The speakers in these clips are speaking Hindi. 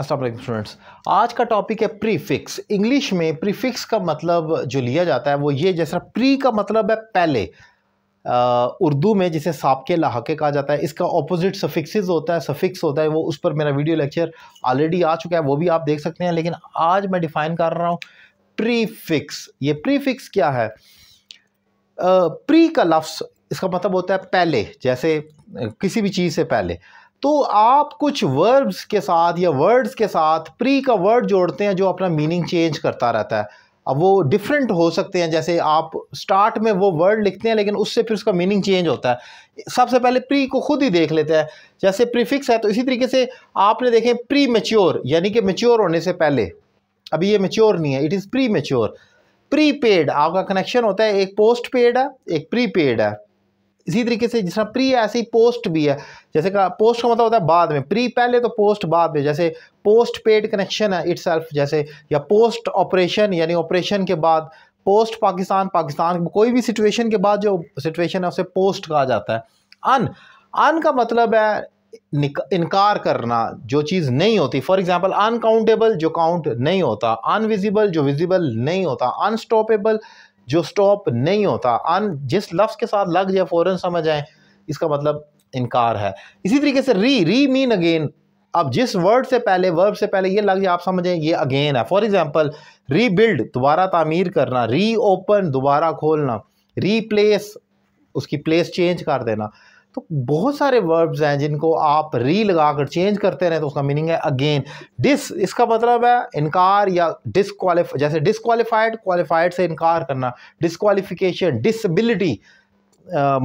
असलम स्टूडेंट्स आज का टॉपिक है प्रीफिक्स इंग्लिश में प्रीफिक्स का मतलब जो लिया जाता है वो ये जैसा प्री का मतलब है पहले उर्दू में जिसे सबके लहाके कहा जाता है इसका ऑपोजिट सफिक्सिस होता है सफिक्स होता है वो उस पर मेरा वीडियो लेक्चर ऑलरेडी आ चुका है वो भी आप देख सकते हैं लेकिन आज मैं डिफ़ाइन कर रहा हूँ प्रीफिक्स ये प्रीफिक्स क्या है प्री का लफ्स इसका मतलब होता है पहले जैसे किसी भी चीज़ से पहले तो आप कुछ वर्ब्स के साथ या वर्ड्स के साथ प्री का वर्ड जोड़ते हैं जो अपना मीनिंग चेंज करता रहता है अब वो डिफरेंट हो सकते हैं जैसे आप स्टार्ट में वो वर्ड लिखते हैं लेकिन उससे फिर उसका मीनिंग चेंज होता है सबसे पहले प्री को खुद ही देख लेते हैं जैसे प्रीफिक्स है तो इसी तरीके से आपने देखें प्री मेच्योर यानी कि मेच्योर होने से पहले अभी ये मेच्योर नहीं है it is premature prepaid आपका कनेक्शन होता है एक पोस्ट पेड है एक प्री पेड है इसी तरीके से जिस तरह प्री ऐसी पोस्ट भी है जैसे कहा पोस्ट का मतलब होता है बाद में प्री पहले तो पोस्ट बाद में जैसे पोस्ट पेड कनेक्शन है सेल्फ जैसे या पोस्ट ऑपरेशन यानी ऑपरेशन के बाद पोस्ट पाकिस्तान पाकिस्तान कोई भी सिचुएशन के बाद जो सिचुएशन है उसे पोस्ट कहा जाता है अन अन का मतलब है इनकार करना जो चीज़ नहीं होती फॉर एग्जांपल अनकाउंटेबल जो काउंट नहीं होता अनविजिबल जो विजिबल नहीं होता अनस्टॉपेबल जो स्टॉप नहीं होता अन जिस लफ्ज़ के साथ लग जाए फ़ौरन समझ आए इसका मतलब इनकार है इसी तरीके से री री मीन अगेन अब जिस वर्ड से पहले वर्ब से पहले ये लग जाए आप समझें ये अगेन है फॉर एग्ज़ाम्पल रीबिल्ड दोबारा तामीर करना री ओपन दोबारा खोलना रीप्लेस उसकी प्लेस चेंज कर देना तो बहुत सारे वर्ब्स हैं जिनको आप री लगा कर चेंज करते रहें तो उसका मीनिंग है अगेन डिस इसका मतलब है इनकार या डिसक्वालिफ जैसे डिसक्वालिफाइड क्वालिफाइड से इनकार करना डिसक्वालिफिकेशन डिसबिलिटी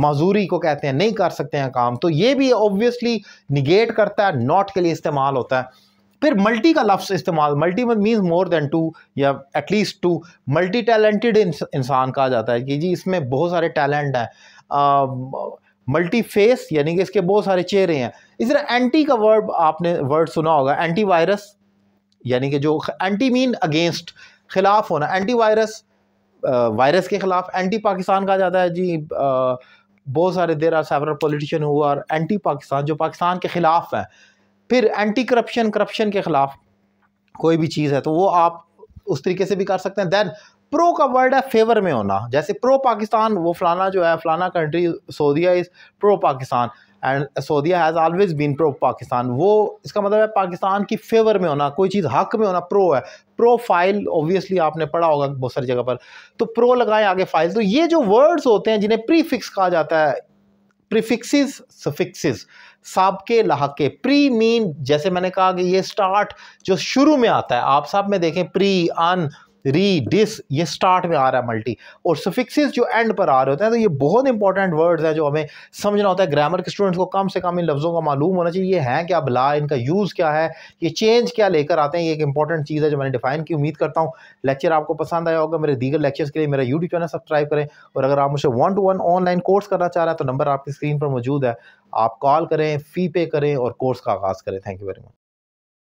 मजूरी को कहते हैं नहीं कर सकते हैं काम तो ये भी ऑब्वियसली निगेट करता है नॉट के लिए इस्तेमाल होता है फिर मल्टी का लफ्स इस्तेमाल multi means more than two या एटलीस्ट टू मल्टी टैलेंटेड इंसान कहा जाता है कि जी इसमें बहुत सारे टैलेंट हैं मल्टी फेस यानी कि इसके बहुत सारे चेहरे हैं इस तरह एंटी का वर्ड आपने वर्ड सुना होगा एंटी वायरस यानी कि जो एंटी मीन अगेंस्ट खिलाफ होना एंटी वायरस वायरस के ख़िलाफ़ एंटी पाकिस्तान कहा जाता है जी बहुत सारे देर आर सेवरल पॉलिटिशियन हुआ और एंटी पाकिस्तान जो पाकिस्तान के ख़िलाफ़ हैं फिर एंटी करप्शन करप्शन के ख़िलाफ़ कोई भी चीज़ है तो वो आप उस तरीके से भी कर सकते हैं दैन प्रो का वर्ड है फेवर में होना जैसे प्रो पाकिस्तान वो फलाना जो है फलाना country Saudia is pro Pakistan and Saudia has always been pro Pakistan वो इसका मतलब है पाकिस्तान की फेवर में होना कोई चीज़ हक में होना प्रो है प्रोफाइल ऑब्वियसली आपने पढ़ा होगा बहुत सारी जगह पर तो प्रो लगाए आगे फाइल तो ये जो वर्ड्स होते हैं जिन्हें प्रीफिक्स कहा जाता है प्रीफिक्सिस सफिक्सिस सबके लहाके प्री मीन जैसे मैंने कहा कि ये स्टार्ट जो शुरू में आता है आप सब में देखें प्री अन री डिस ये स्टार्ट में आ रहा है मल्टी और सफिक्सिस जो एंड पर आ रहे होते हैं तो ये बहुत इंपॉर्टेंट वर्ड्स हैं जो हमें समझना होता है ग्रामर के स्टूडेंट्स को कम से कम इन लफ्ज़ों का मालूम होना चाहिए ये हैं क्या बला इनका यूज़ क्या है ये चेंज क्या लेकर आते हैं ये एक इंपॉर्टेंट चीज़ है जो मैंने डिफाइन की उम्मीद करता हूँ लेक्चर आपको पसंद आया होगा मेरे दीगर लेक्चर्स के लिए मेरा यूट्यूब चैनल सब्सक्राइब करें और अगर आप मुझे one to one online course करना चाह रहे हैं तो नंबर आपकी स्क्रीन पर मौजूद है आप कॉल करें फ़ी पे करें और कोर्स का आगाज़ करें थैंक यू वेरी मच